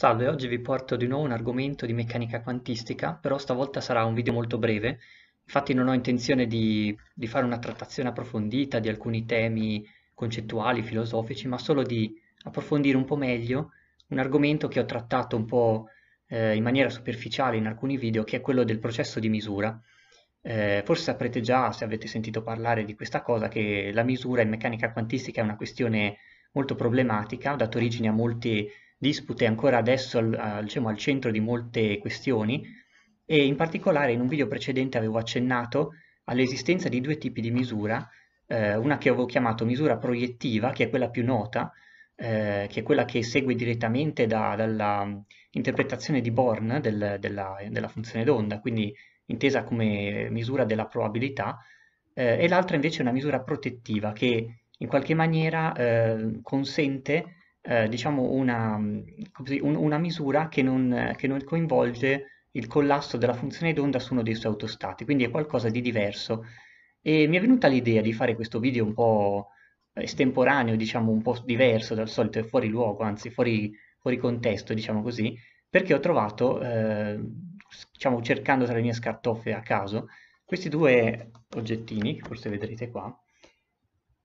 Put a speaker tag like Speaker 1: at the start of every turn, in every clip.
Speaker 1: Salve, oggi vi porto di nuovo un argomento di meccanica quantistica, però stavolta sarà un video molto breve, infatti non ho intenzione di, di, fare una trattazione approfondita di alcuni temi concettuali, filosofici, ma solo di approfondire un po' meglio un argomento che ho trattato un po' eh, in maniera superficiale in alcuni video, che è quello del processo di misura. Eh, forse saprete già, se avete sentito parlare di questa cosa, che la misura in meccanica quantistica è una questione molto problematica, ha dato origine a molti Dispute ancora adesso al, a, diciamo, al centro di molte questioni e in particolare in un video precedente avevo accennato all'esistenza di due tipi di misura, eh, una che avevo chiamato misura proiettiva, che è quella più nota, eh, che è quella che segue direttamente da, dall'interpretazione di Born del, della, della, funzione d'onda, quindi intesa come misura della probabilità, eh, e l'altra invece è una misura protettiva che in qualche maniera eh, consente eh, diciamo una, mm, un, una, misura che non, eh, che non coinvolge il collasso della funzione d'onda su uno dei suoi autostati, quindi è qualcosa di diverso. E mi è venuta l'idea di fare questo video un po' eh, estemporaneo, diciamo un po' diverso dal solito, fuori luogo, anzi fuori, fuori contesto, diciamo così, perché ho trovato, eh, diciamo cercando tra le mie scartoffie a caso, questi due oggettini, che forse vedrete qua,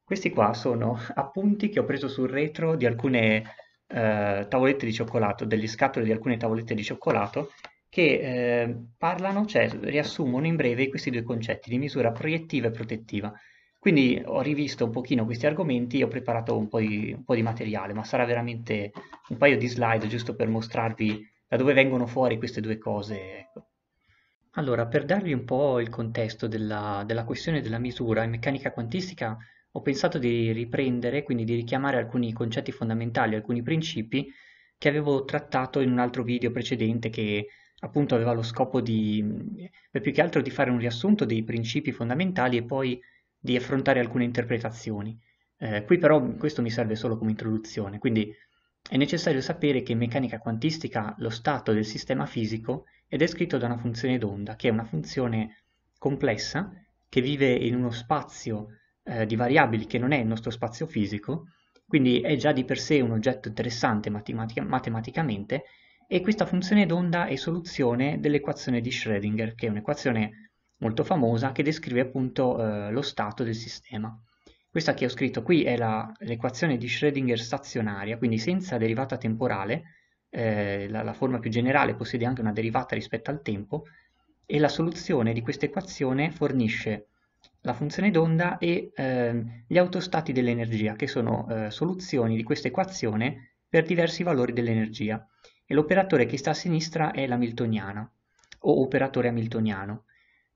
Speaker 1: questi qua sono appunti che ho preso sul retro di alcune eh, tavolette di cioccolato, degli scatole di alcune tavolette di cioccolato, che eh, parlano, cioè riassumono in breve questi due concetti di misura proiettiva e protettiva. Quindi ho rivisto un pochino questi argomenti e ho preparato un po, di, un po' di materiale, ma sarà veramente un paio di slide giusto per mostrarvi da dove vengono fuori queste due cose. Ecco. Allora, per darvi un po' il contesto della, della questione della misura in meccanica quantistica, ho pensato di riprendere, quindi di richiamare alcuni concetti fondamentali, alcuni principi che avevo trattato in un altro video precedente che appunto aveva lo scopo di, più che altro di fare un riassunto dei principi fondamentali e poi di affrontare alcune interpretazioni. Eh, qui però questo mi serve solo come introduzione, quindi è necessario sapere che in meccanica quantistica lo stato del sistema fisico è descritto da una funzione d'onda, che è una funzione complessa che vive in uno spazio eh, di variabili che non è il nostro spazio fisico, quindi è già di per sé un oggetto interessante matematica matematicamente, e questa funzione d'onda è soluzione dell'equazione di Schrödinger, che è un'equazione molto famosa che descrive appunto eh, lo stato del sistema. Questa che ho scritto qui è l'equazione di Schrödinger stazionaria, quindi senza derivata temporale, eh, la, la forma più generale possiede anche una derivata rispetto al tempo, e la soluzione di questa equazione fornisce la funzione d'onda e ehm, gli autostati dell'energia, che sono eh, soluzioni di questa equazione per diversi valori dell'energia. E l'operatore che sta a sinistra è l'hamiltoniana, o operatore hamiltoniano.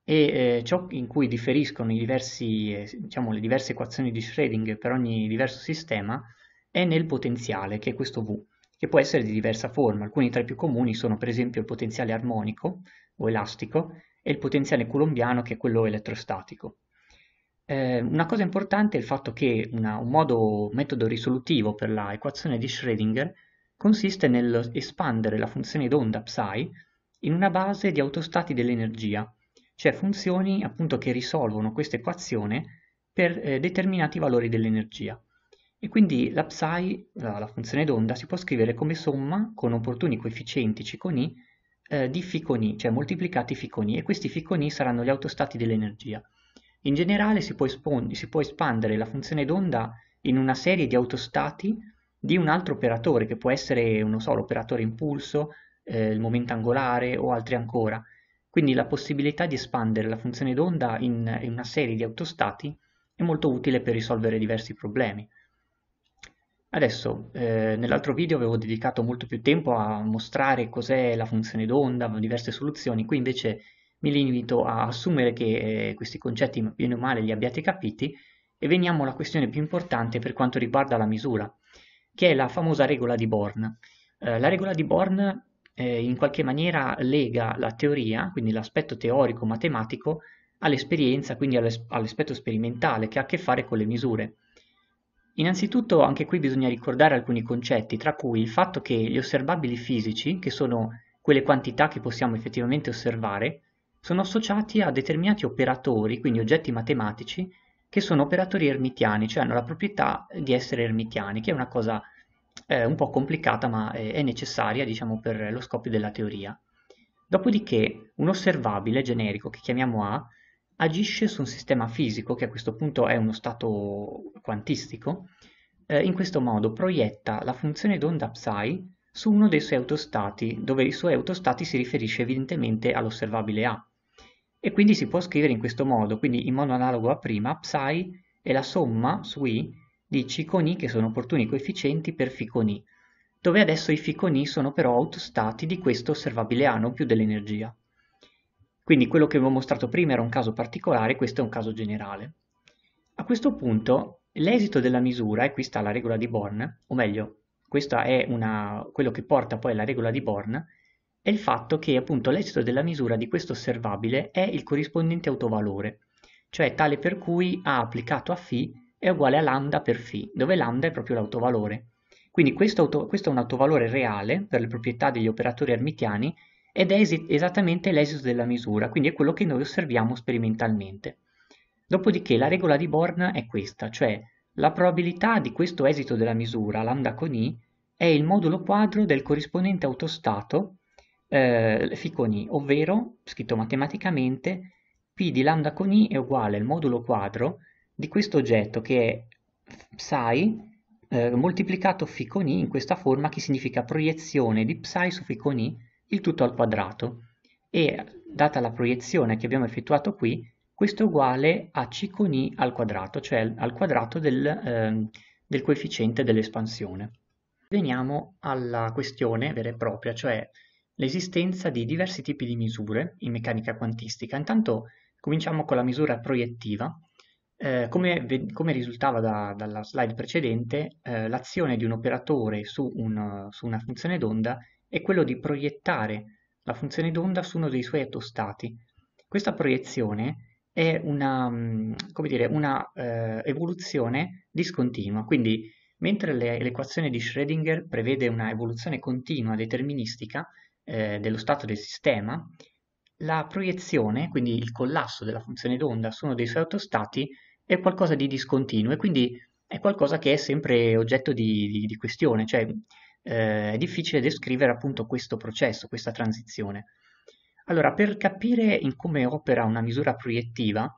Speaker 1: E eh, ciò in cui differiscono diversi, eh, diciamo, le diverse equazioni di Schrödinger per ogni diverso sistema è nel potenziale, che è questo V, che può essere di diversa forma. Alcuni tra i più comuni sono per esempio il potenziale armonico o elastico e il potenziale coulombiano che è quello elettrostatico. Eh, una cosa importante è il fatto che una, un modo, metodo risolutivo per l'equazione di Schrödinger consiste nell'espandere la funzione d'onda psi in una base di autostati dell'energia, cioè funzioni appunto che risolvono questa equazione per eh, determinati valori dell'energia. E quindi la psi, la, la funzione d'onda, si può scrivere come somma con opportuni coefficienti C con I eh, di φ con I, cioè moltiplicati φ con I, e questi φ con I saranno gli autostati dell'energia. In generale si può, espon- si può espandere la funzione d'onda in una serie di autostati di un altro operatore, che può essere, non so, l'operatore impulso, eh, il momento angolare o altri ancora. Quindi la possibilità di espandere la funzione d'onda in, in una serie di autostati è molto utile per risolvere diversi problemi. Adesso, eh, nell'altro video avevo dedicato molto più tempo a mostrare cos'è la funzione d'onda, diverse soluzioni, qui invece mi limito a assumere che eh, questi concetti bene o male li abbiate capiti e veniamo alla questione più importante per quanto riguarda la misura, che è la famosa regola di Born. Eh, la regola di Born eh, in qualche maniera lega la teoria, quindi l'aspetto teorico-matematico, all'esperienza, quindi all'aspetto sperimentale che ha a che fare con le misure. Innanzitutto anche qui bisogna ricordare alcuni concetti, tra cui il fatto che gli osservabili fisici, che sono quelle quantità che possiamo effettivamente osservare, sono associati a determinati operatori, quindi oggetti matematici, che sono operatori ermitiani, cioè hanno la proprietà di essere ermitiani, che è una cosa eh, un po' complicata ma è necessaria diciamo, per lo scopo della teoria. Dopodiché un osservabile generico che chiamiamo A agisce su un sistema fisico, che a questo punto è uno stato quantistico, eh, in questo modo proietta la funzione d'onda psi su uno dei suoi autostati, dove i suoi autostati si riferisce evidentemente all'osservabile A. E quindi si può scrivere in questo modo, quindi in modo analogo a prima, psi è la somma su i di c con i che sono opportuni coefficienti per φ con i, dove adesso i φ con i sono però autostati di questo osservabile a non più dell'energia. Quindi quello che vi ho mostrato prima era un caso particolare, questo è un caso generale. A questo punto l'esito della misura, e qui sta la regola di Born, o meglio, questo è una, quello che porta poi alla regola di Born, è il fatto che appunto l'esito della misura di questo osservabile è il corrispondente autovalore, cioè tale per cui A applicato a φ è uguale a lambda per φ, dove lambda è proprio l'autovalore. Quindi questo, auto, questo, è un autovalore reale per le proprietà degli operatori ermitiani ed è esattamente l'esito della misura, quindi è quello che noi osserviamo sperimentalmente. Dopodiché la regola di Born è questa, cioè la probabilità di questo esito della misura, lambda con i, è il modulo quadro del corrispondente autostato eh, phi con i, ovvero, scritto matematicamente, p di lambda con i è uguale al modulo quadro di questo oggetto che è psi eh, moltiplicato phi con i in questa forma che significa proiezione di psi su phi con i, il tutto al quadrato. E data la proiezione che abbiamo effettuato qui, questo è uguale a c con i al quadrato, cioè al quadrato del, eh, del coefficiente dell'espansione. Veniamo alla questione vera e propria, cioè l'esistenza di diversi tipi di misure in meccanica quantistica. Intanto cominciamo con la misura proiettiva. Eh, come, come, risultava da, dalla slide precedente, eh, l'azione di un operatore su, un, su una funzione d'onda è quello di proiettare la funzione d'onda su uno dei suoi attostati. Questa proiezione è una, mm, dire, una eh, evoluzione discontinua, quindi mentre l'equazione di Schrödinger prevede una evoluzione continua deterministica, eh, dello stato del sistema, la proiezione, quindi il collasso della funzione d'onda su uno dei suoi autostati, è qualcosa di discontinuo e quindi è qualcosa che è sempre oggetto di, di, di questione, cioè eh, è difficile descrivere appunto questo processo, questa transizione. Allora, per capire in come opera una misura proiettiva,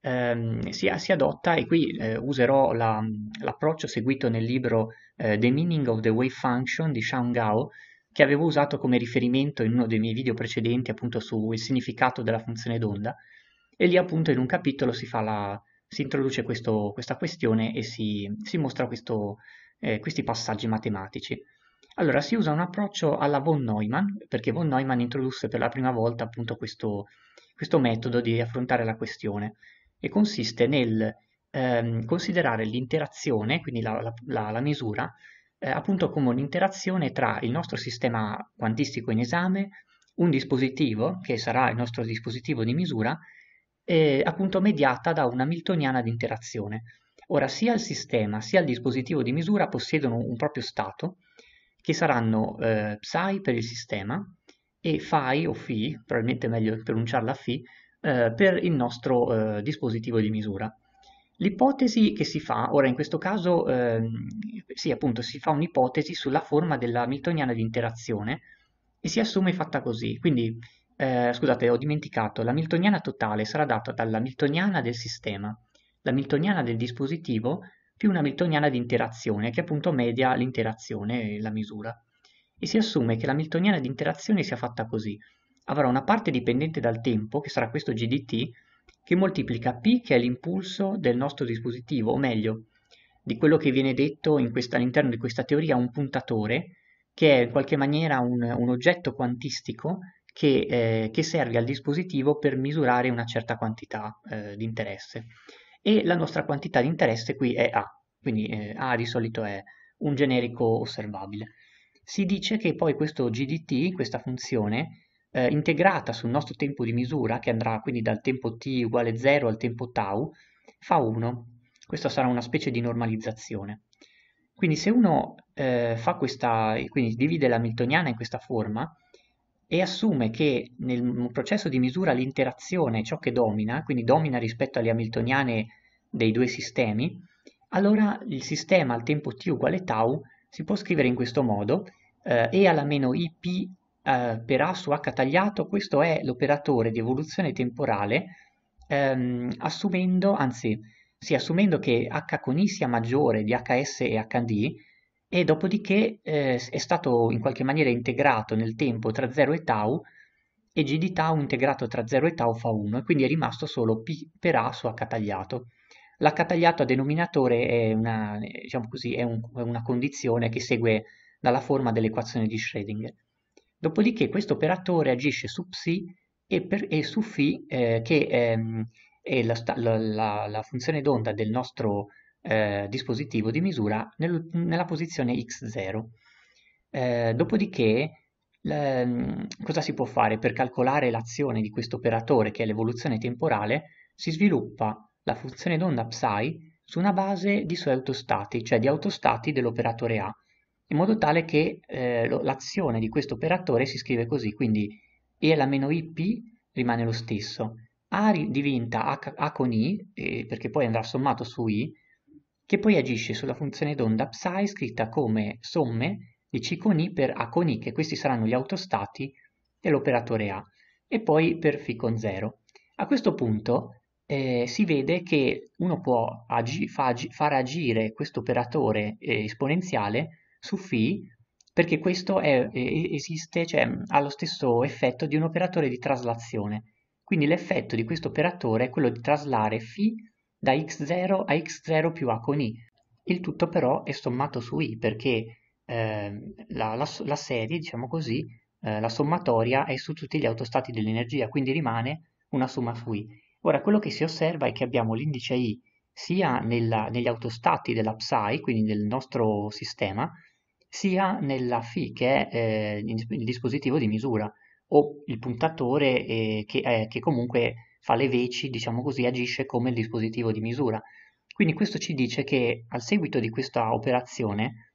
Speaker 1: ehm, si, si, adotta, e qui eh, userò l'approccio la, seguito nel libro eh, The Meaning of the Wave Function di Shang Gao, che avevo usato come riferimento in uno dei miei video precedenti appunto sul significato della funzione d'onda e lì appunto in un capitolo si, la, si introduce questo, questa questione e si, si mostra questo, eh, questi passaggi matematici. Allora si usa un approccio alla von Neumann perché von Neumann introdusse per la prima volta appunto questo, questo metodo di affrontare la questione e consiste nel ehm, considerare l'interazione, quindi la, la, la misura, eh, appunto come un'interazione tra il nostro sistema quantistico in esame, un dispositivo, che sarà il nostro dispositivo di misura, eh, appunto mediata da una Miltoniana di interazione. Ora, sia il sistema sia il dispositivo di misura possiedono un proprio stato, che saranno eh, psi per il sistema e phi o phi, probabilmente è meglio pronunciarla phi, eh, per il nostro eh, dispositivo di misura. L'ipotesi che si fa, ora in questo caso, eh, sì appunto, si fa un'ipotesi sulla forma della Miltoniana di interazione e si assume fatta così, quindi, eh, scusate, ho dimenticato, la Miltoniana totale sarà data dalla Miltoniana del sistema, la Miltoniana del dispositivo più una Miltoniana di interazione, che appunto media l'interazione e la misura. E si assume che la Miltoniana di interazione sia fatta così, avrà una parte dipendente dal tempo, che sarà questo GDT, che moltiplica P che è l'impulso del nostro dispositivo, o meglio, di quello che viene detto all'interno di questa teoria un puntatore, che è in qualche maniera un, un oggetto quantistico che, eh, che, serve al dispositivo per misurare una certa quantità eh, di interesse. E la nostra quantità di interesse qui è A, quindi eh, A di solito è un generico osservabile. Si dice che poi questo GDT, questa funzione, eh, integrata sul nostro tempo di misura, che andrà quindi dal tempo t uguale 0 al tempo tau, fa 1. Questa sarà una specie di normalizzazione. Quindi se uno eh, fa questa, quindi divide l'hamiltoniana in questa forma e assume che nel processo di misura l'interazione è ciò che domina, quindi domina rispetto alle hamiltoniane dei due sistemi, allora il sistema al tempo t uguale tau si può scrivere in questo modo eh, e alla meno ip eh, per A su H tagliato, questo è l'operatore di evoluzione temporale ehm, assumendo, anzi, sì, assumendo che H con I sia maggiore di HS e HD e dopodiché eh, è stato in qualche maniera integrato nel tempo tra 0 e tau e G di tau integrato tra 0 e tau fa 1 e quindi è rimasto solo P per A su H tagliato. L'H tagliato a denominatore è una, diciamo così, è un, è una condizione che segue dalla forma dell'equazione di Schrödinger. Dopodiché questo operatore agisce su psi e, per, e su phi, eh, che ehm, è la, la, la, funzione d'onda del nostro eh, dispositivo di misura nel, nella posizione x0. Eh, dopodiché ehm, cosa si può fare per calcolare l'azione di questo operatore, che è l'evoluzione temporale, si sviluppa la funzione d'onda psi su una base di suoi autostati, cioè di autostati dell'operatore A in modo tale che eh, l'azione di questo operatore si scrive così, quindi E alla meno IP rimane lo stesso, A diventa A con I, eh, perché poi andrà sommato su I, che poi agisce sulla funzione d'onda psi scritta come somme di C con I per A con I, che questi saranno gli autostati dell'operatore A, e poi per Φ con 0. A questo punto eh, si vede che uno può agi far, far agire questo operatore eh, esponenziale Sufi perché questo è, esiste, cioè, ha lo stesso effetto di un operatore di traslazione. Quindi l'effetto di questo operatore è quello di traslare φ da x0 a x0 più a con i. Il tutto però è sommato su i perché eh, la, la, la, serie, diciamo così, eh, la sommatoria è su tutti gli autostati dell'energia, quindi rimane una somma su i. Ora, quello che si osserva è che abbiamo l'indice i sia nella, negli autostati della PSI, quindi nel nostro sistema, sia nella FI, che è eh, il dispositivo di misura, o il puntatore eh, che, eh, che, comunque fa le veci, diciamo così, agisce come il dispositivo di misura. Quindi questo ci dice che al seguito di questa operazione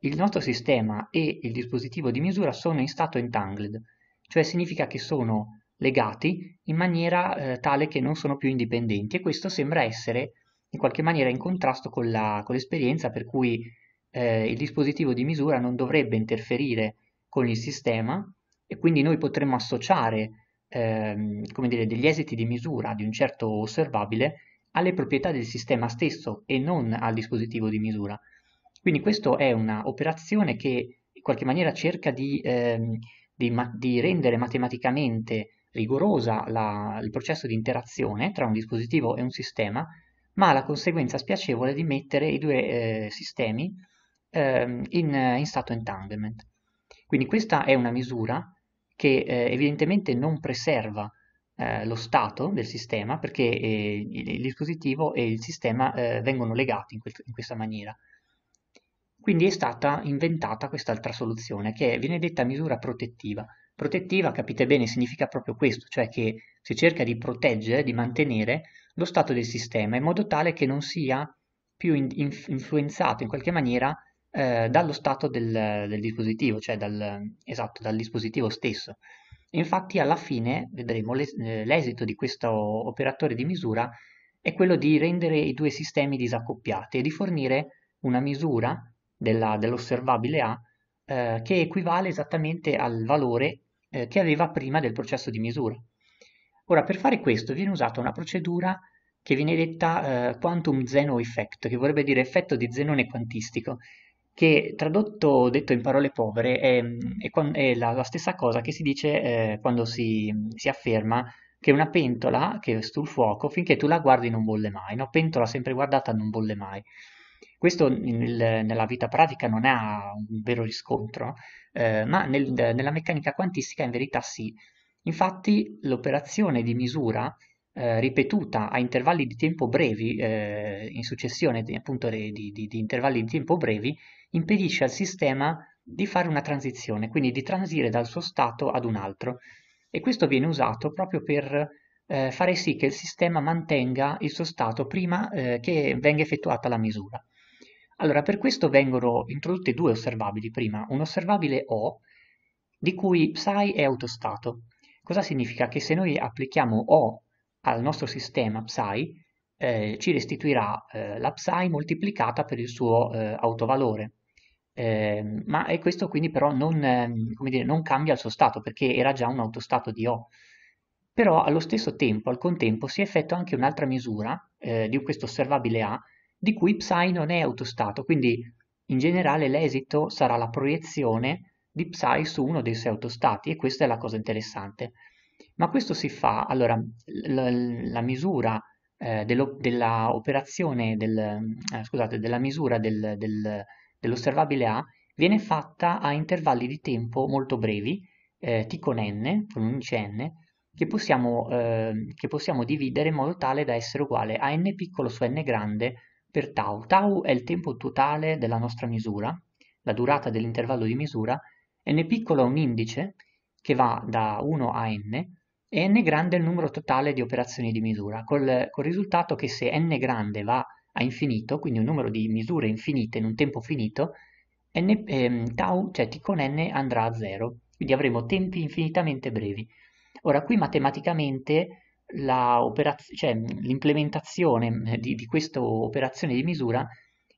Speaker 1: il nostro sistema e il dispositivo di misura sono in stato entangled, cioè significa che sono legati in maniera eh, tale che non sono più indipendenti e questo sembra essere in qualche maniera in contrasto con, la, con l'esperienza per cui eh, il dispositivo di misura non dovrebbe interferire con il sistema e quindi noi potremmo associare ehm, dire, degli esiti di misura di un certo osservabile alle proprietà del sistema stesso e non al dispositivo di misura. Quindi questa è un'operazione che in qualche maniera cerca di, ehm, di, ma- di rendere matematicamente rigorosa la, il processo di interazione tra un dispositivo e un sistema ma ha la conseguenza spiacevole di mettere i due eh, sistemi ehm, eh, in, in, stato entanglement. Quindi questa è una misura che eh, evidentemente non preserva eh, lo stato del sistema perché eh, il, il, dispositivo e il sistema eh, vengono legati in, quel, in, questa maniera. Quindi è stata inventata quest'altra soluzione che viene detta misura protettiva. Protettiva, capite bene, significa proprio questo, cioè che si cerca di proteggere, di mantenere lo stato del sistema in modo tale che non sia più in, in, influenzato in qualche maniera eh, dallo stato del, del dispositivo, cioè dal, esatto, dal dispositivo stesso. Infatti alla fine vedremo eh, l'esito di questo operatore di misura è quello di rendere i due sistemi disaccoppiati e di fornire una misura dell'osservabile A eh, che equivale esattamente al valore eh, che aveva prima del processo di misura. Ora, per fare questo viene usata una procedura che viene detta eh, quantum zeno effect, che vorrebbe dire effetto di zenone quantistico, che tradotto, detto in parole povere, è, è, è la, la, stessa cosa che si dice eh, quando si, si, afferma che una pentola che è sul fuoco, finché tu la guardi non bolle mai, no? pentola sempre guardata non bolle mai. Questo nel, nella vita pratica non ha un vero riscontro, eh, ma nel, nella meccanica quantistica in verità sì, Infatti l'operazione di misura eh, ripetuta a intervalli di tempo brevi, eh, in successione appunto di, di, di intervalli di tempo brevi, impedisce al sistema di fare una transizione, quindi di transire dal suo stato ad un altro. E questo viene usato proprio per eh, fare sì che il sistema mantenga il suo stato prima eh, che venga effettuata la misura. Allora, per questo vengono introdotte due osservabili prima, un osservabile O, di cui psi è autostato, Cosa significa? Che se noi applichiamo O al nostro sistema psi, eh, ci restituirà eh, la psi moltiplicata per il suo eh, autovalore. Ehm, ma e questo quindi però non, ehm, dire, non, cambia il suo stato perché era già un autostato di O. Però allo stesso tempo, al contempo, si effettua anche un'altra misura eh, di questo osservabile A di cui psi non è autostato, quindi in generale l'esito sarà la proiezione di Psi su uno dei suoi autostati e questa è la cosa interessante. Ma questo si fa, allora, la, la misura eh, dell'operazione, del, eh, scusate, della misura del, del, dell'osservabile A viene fatta a intervalli di tempo molto brevi, eh, t con n, con 11 n, che possiamo, ehm, che possiamo dividere in modo tale da essere uguale a n piccolo su n grande per tau. Tau è il tempo totale della nostra misura, la durata dell'intervallo di misura, n piccolo è un indice che va da 1 a n e n grande è il numero totale di operazioni di misura, col, col risultato che se n grande va a infinito, quindi un numero di misure infinite in un tempo finito, n, eh, tau, cioè t con n andrà a 0, quindi avremo tempi infinitamente brevi. Ora qui matematicamente cioè, l'implementazione cioè, di, di questa operazione di misura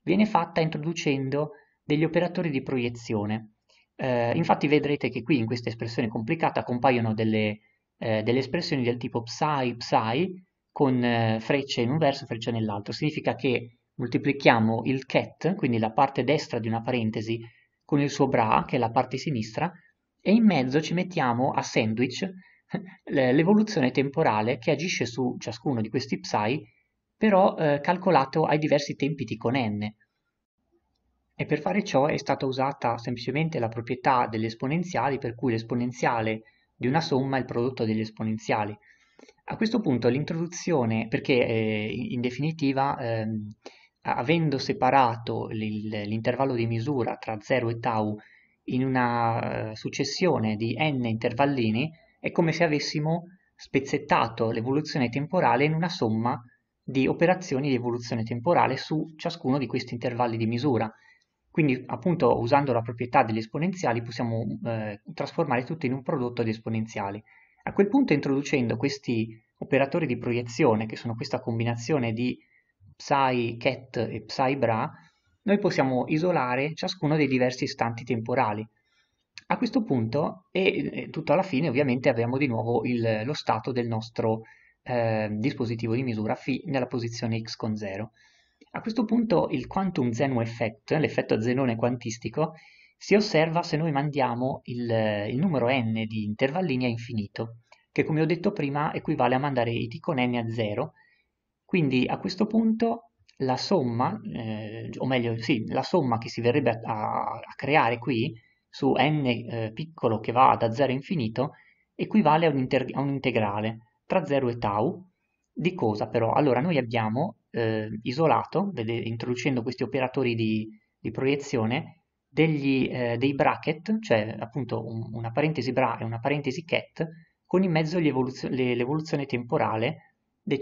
Speaker 1: viene fatta introducendo degli operatori di proiezione. Eh, infatti vedrete che qui in questa espressione complicata compaiono delle, eh, delle espressioni del tipo psi psi con eh, frecce in un verso e frecce nell'altro. Significa che moltiplichiamo il ket, quindi la parte destra di una parentesi, con il suo bra, che è la parte sinistra, e in mezzo ci mettiamo a sandwich l'evoluzione temporale che agisce su ciascuno di questi psi, però eh, calcolato ai diversi tempi t con n e per fare ciò è stata usata semplicemente la proprietà delle esponenziali per cui l'esponenziale di una somma è il prodotto degli esponenziali. A questo punto l'introduzione, perché eh, in definitiva eh, avendo separato l'intervallo di misura tra 0 e tau in una eh, successione di n intervallini, è come se avessimo spezzettato l'evoluzione temporale in una somma di operazioni di evoluzione temporale su ciascuno di questi intervalli di misura quindi appunto usando la proprietà degli esponenziali possiamo eh, trasformare tutto in un prodotto di esponenziali. A quel punto introducendo questi operatori di proiezione, che sono questa combinazione di psi ket e psi bra, noi possiamo isolare ciascuno dei diversi istanti temporali. A questo punto, e, e tutto alla fine, ovviamente abbiamo di nuovo il, lo stato del nostro eh, dispositivo di misura φ nella posizione x con 0. A questo punto il quantum Zeno effect, l'effetto Zenone quantistico, si osserva se noi mandiamo il, il numero n di intervallini a infinito, che come ho detto prima equivale a mandare i t con n a 0, quindi a questo punto la somma, eh, o meglio, sì, la somma che si verrebbe a, a creare qui su n eh, piccolo che va da 0 a infinito equivale a un, a un, integrale tra 0 e tau. Di cosa però? Allora noi abbiamo eh, isolato, vede, introducendo questi operatori di, di proiezione, degli, eh, dei bracket, cioè appunto un, una parentesi bra e una parentesi cat, con in mezzo l'evoluzione temporale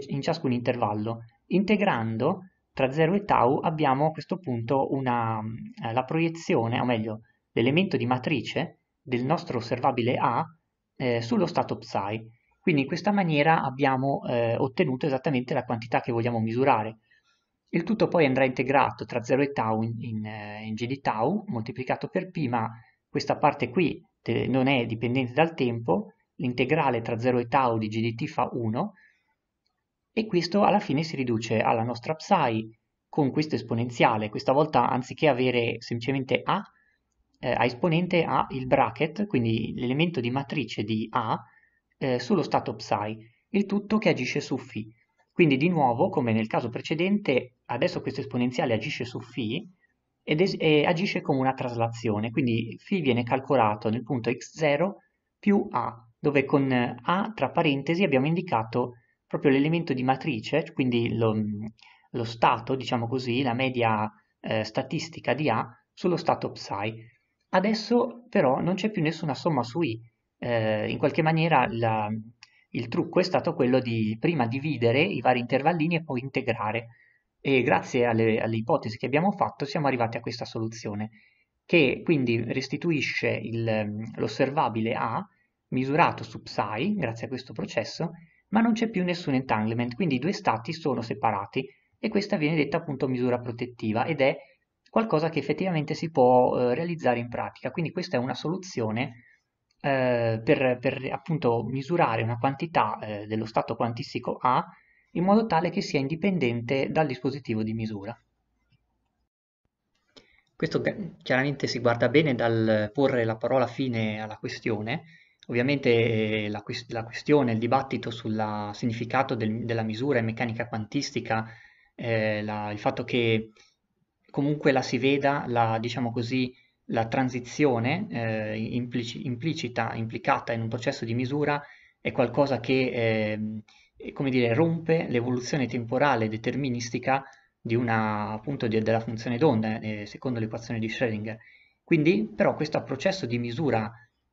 Speaker 1: in ciascun intervallo. Integrando tra 0 e tau abbiamo a questo punto una, eh, la proiezione, o meglio, l'elemento di matrice del nostro osservabile A eh, sullo stato psi. Quindi in questa maniera abbiamo eh, ottenuto esattamente la quantità che vogliamo misurare. Il tutto poi andrà integrato tra 0 e tau in, in, eh, in g di tau moltiplicato per p, ma questa parte qui non è dipendente dal tempo, l'integrale tra 0 e tau di g di t fa 1, e questo alla fine si riduce alla nostra psi con questo esponenziale. Questa volta anziché avere semplicemente a, eh, a esponente ha il bracket, quindi l'elemento di matrice di a, eh, sullo stato psi, il tutto che agisce su φ. Quindi di nuovo, come nel caso precedente, adesso questo esponenziale agisce su φ ed e agisce come una traslazione, quindi φ viene calcolato nel punto x0 più a, dove con a tra parentesi abbiamo indicato proprio l'elemento di matrice, quindi lo, lo, stato, diciamo così, la media eh, statistica di a sullo stato psi. Adesso però non c'è più nessuna somma su i, eh, in qualche maniera la, il trucco è stato quello di prima dividere i vari intervallini e poi integrare. E grazie alle, alle ipotesi che abbiamo fatto siamo arrivati a questa soluzione, che quindi restituisce l'osservabile A misurato su psi, grazie a questo processo, ma non c'è più nessun entanglement, quindi i due stati sono separati e questa viene detta appunto misura protettiva ed è qualcosa che effettivamente si può eh, realizzare in pratica. Quindi questa è una soluzione eh, per, per, appunto misurare una quantità eh, dello stato quantistico A in modo tale che sia indipendente dal dispositivo di misura. Questo chiaramente si guarda bene dal porre la parola fine alla questione. Ovviamente eh, la, quest la questione, il dibattito sul significato del, della misura in meccanica quantistica, eh, la, il fatto che comunque la si veda, la, diciamo così, la transizione eh, implici, implicita, implicata in un processo di misura è qualcosa che, eh, come dire, rompe l'evoluzione temporale deterministica di una, appunto, di, della funzione d'onda, eh, secondo l'equazione di Schrödinger. Quindi, però, questo processo di misura,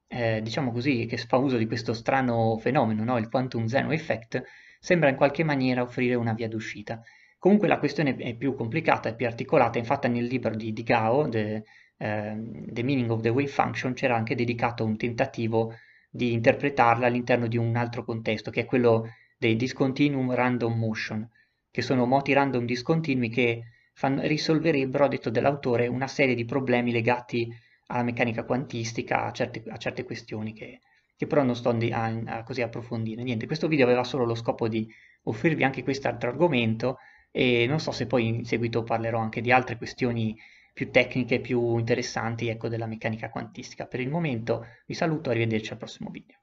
Speaker 1: eh, diciamo così, che fa uso di questo strano fenomeno, no? il quantum zeno effect, sembra in qualche maniera offrire una via d'uscita. Comunque la questione è più complicata, è più articolata, infatti nel libro di, di Gao, de, ehm, The Meaning of the Wave Function c'era anche dedicato un tentativo di interpretarla all'interno di un altro contesto, che è quello dei discontinuum random motion, che sono moti random discontinui che fanno, risolverebbero, ha detto dell'autore, una serie di problemi legati alla meccanica quantistica, a certe, a certe questioni che, che, però non sto a, a così approfondire. Niente, questo video aveva solo lo scopo di offrirvi anche quest'altro argomento e non so se poi in seguito parlerò anche di altre questioni più tecniche, più interessanti ecco, della meccanica quantistica. Per il momento vi saluto, arrivederci al prossimo video.